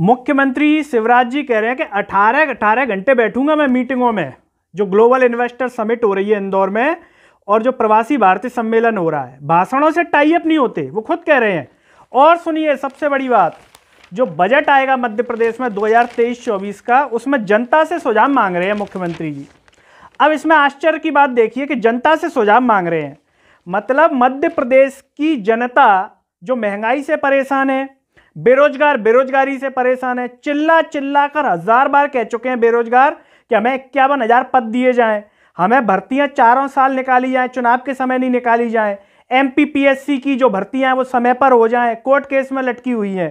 मुख्यमंत्री शिवराज जी कह रहे हैं कि 18 18 घंटे बैठूंगा मैं मीटिंगों में जो ग्लोबल इन्वेस्टर समिट हो रही है इंदौर में और जो प्रवासी भारतीय सम्मेलन हो रहा है भाषणों से टाइप नहीं होते वो खुद कह रहे हैं और सुनिए सबसे बड़ी बात जो बजट आएगा मध्य प्रदेश में 2023-24 का उसमें जनता से सुझाव मांग रहे हैं मुख्यमंत्री जी अब इसमें आश्चर्य की बात देखिए कि जनता से सुझाव मांग रहे हैं मतलब मध्य प्रदेश की जनता जो महंगाई से परेशान है बेरोजगार बेरोजगारी से परेशान है चिल्ला चिल्ला कर हजार बार कह चुके हैं बेरोजगार कि हमें इक्यावन हजार पद दिए जाएं हमें भर्तियां चारों साल निकाली जाएं चुनाव के समय नहीं निकाली जाएं एम की जो भर्तियां हैं वो समय पर हो जाएं कोर्ट केस में लटकी हुई हैं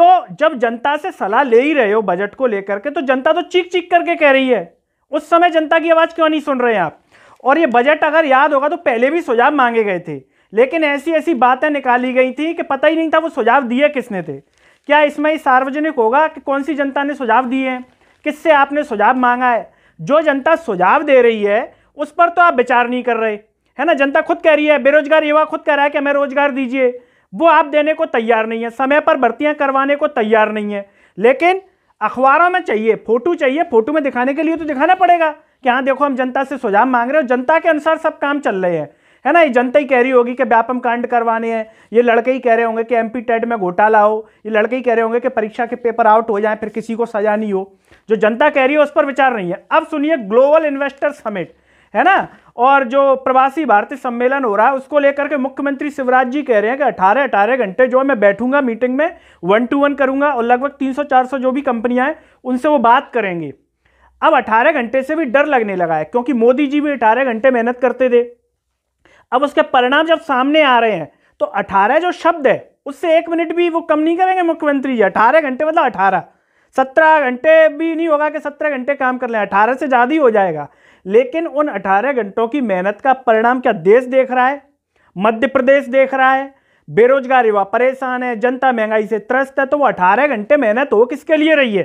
तो जब जनता से सलाह ले ही रहे हो बजट को लेकर के तो जनता तो चीख चीख करके कह रही है उस समय जनता की आवाज़ क्यों नहीं सुन रहे हैं आप और ये बजट अगर याद होगा तो पहले भी सुझाव मांगे गए थे लेकिन ऐसी ऐसी बातें निकाली गई थी कि पता ही नहीं था वो सुझाव दिए किसने थे क्या इसमें सार्वजनिक होगा कि कौन सी जनता ने सुझाव दिए हैं किससे आपने सुझाव मांगा है जो जनता सुझाव दे रही है उस पर तो आप विचार नहीं कर रहे है ना जनता खुद कह रही है बेरोजगार युवा खुद कह रहा है कि हमें रोजगार दीजिए वो आप देने को तैयार नहीं है समय पर भर्तियाँ करवाने को तैयार नहीं है लेकिन अखबारों में चाहिए फोटो चाहिए फोटो में दिखाने के लिए तो दिखाना पड़ेगा कि हाँ देखो हम जनता से सुझाव मांग रहे हैं और जनता के अनुसार सब काम चल रहे हैं है ना ये जनता ही कह रही होगी कि व्यापम कांड करवाने हैं ये लड़के ही कह रहे होंगे कि एम पी टेड में घोटाला हो ये लड़के ही कह रहे होंगे कि परीक्षा के पेपर आउट हो जाए फिर किसी को सजा नहीं हो जो जनता कह रही है उस पर विचार नहीं है अब सुनिए ग्लोबल इन्वेस्टर समिट है ना और जो प्रवासी भारतीय सम्मेलन हो रहा है उसको लेकर के मुख्यमंत्री शिवराज जी कह रहे हैं कि अठारह अठारह घंटे जो मैं बैठूंगा मीटिंग में वन टू वन करूंगा और लगभग तीन सौ चार सौ जो भी कंपनियां हैं उनसे वो बात करेंगे अब अठारह घंटे से भी डर लगने लगा है क्योंकि मोदी जी भी अठारह घंटे मेहनत करते थे अब उसके परिणाम जब सामने आ रहे हैं तो अठारह जो शब्द है उससे एक मिनट भी वो कम नहीं करेंगे मुख्यमंत्री जी अठारह घंटे मतलब अठारह सत्रह घंटे भी नहीं होगा कि सत्रह घंटे काम कर लें अठारह से ज़्यादा ही हो जाएगा लेकिन उन अठारह घंटों की मेहनत का परिणाम क्या देश देख रहा है मध्य प्रदेश देख रहा है बेरोजगारी युवा परेशान है जनता महंगाई से त्रस्त है तो वो अठारह घंटे मेहनत हो किसके लिए रही है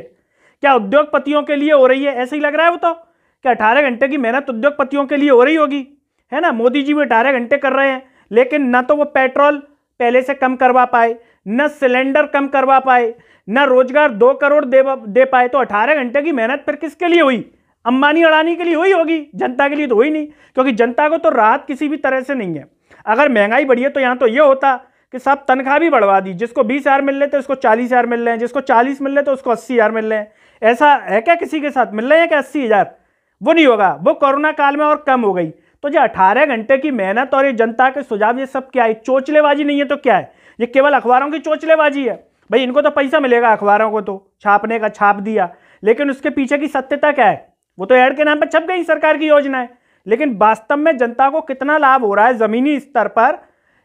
क्या उद्योगपतियों के लिए हो रही है ऐसे ही लग रहा है वो तो कि अठारह घंटे की मेहनत उद्योगपतियों के लिए हो रही होगी है ना मोदी जी वो अठारह घंटे कर रहे हैं लेकिन ना तो वो पेट्रोल पहले से कम करवा पाए न सिलेंडर कम करवा पाए न रोजगार दो करोड़ दे दे पाए तो अठारह घंटे की मेहनत फिर किसके लिए हुई अंबानी अड़ानी के लिए हुई होगी जनता के लिए तो हुई नहीं क्योंकि जनता को तो राहत किसी भी तरह से नहीं है अगर महंगाई बढ़ी है तो यहाँ तो ये होता कि साहब तनख्वाह भी बढ़वा दी जिसको बीस हज़ार मिल रहे थे उसको चालीस हज़ार मिल रहे हैं जिसको चालीस मिल रहे तो उसको अस्सी हज़ार मिल रहे हैं ऐसा है क्या किसी के साथ मिल रहे हैं क्या अस्सी हज़ार वो नहीं होगा वो कोरोना काल में और कम हो गई तो जो अठारह घंटे की मेहनत और ये जनता के सुझाव ये सब क्या है चोचलेबाजी नहीं है तो क्या है ये केवल अखबारों की चोचलेबाजी है भाई इनको तो पैसा मिलेगा अखबारों को तो छापने का छाप दिया लेकिन उसके पीछे की सत्यता क्या है वो तो एड के नाम पर छप गई सरकार की योजना है लेकिन वास्तव में जनता को कितना लाभ हो रहा है ज़मीनी स्तर पर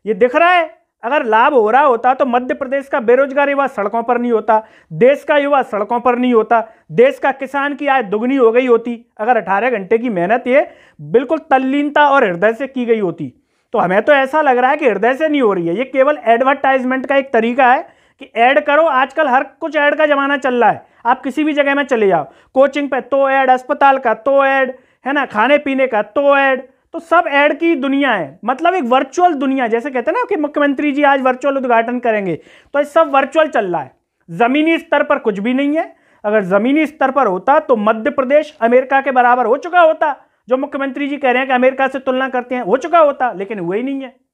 ये दिख रहा है अगर लाभ हो रहा होता तो मध्य प्रदेश का बेरोजगार युवा सड़कों पर नहीं होता देश का युवा सड़कों पर नहीं होता देश का किसान की आय दुगनी हो गई होती अगर 18 घंटे की मेहनत ये बिल्कुल तल्लीनता और हृदय से की गई होती तो हमें तो ऐसा लग रहा है कि हृदय से नहीं हो रही है ये केवल एडवर्टाइजमेंट का एक तरीका है कि ऐड करो आजकल हर कुछ ऐड का ज़माना चल रहा है आप किसी भी जगह में चले जाओ कोचिंग पे तो ऐड अस्पताल का तो ऐड है ना खाने पीने का तो ऐड तो सब ऐड की दुनिया है मतलब एक वर्चुअल दुनिया जैसे कहते हैं ना कि मुख्यमंत्री जी आज वर्चुअल उद्घाटन करेंगे तो सब वर्चुअल चल रहा है ज़मीनी स्तर पर कुछ भी नहीं है अगर ज़मीनी स्तर पर होता तो मध्य प्रदेश अमेरिका के बराबर हो चुका होता जो मुख्यमंत्री जी कह रहे हैं कि अमेरिका से तुलना करते हैं हो चुका होता लेकिन हुआ ही नहीं है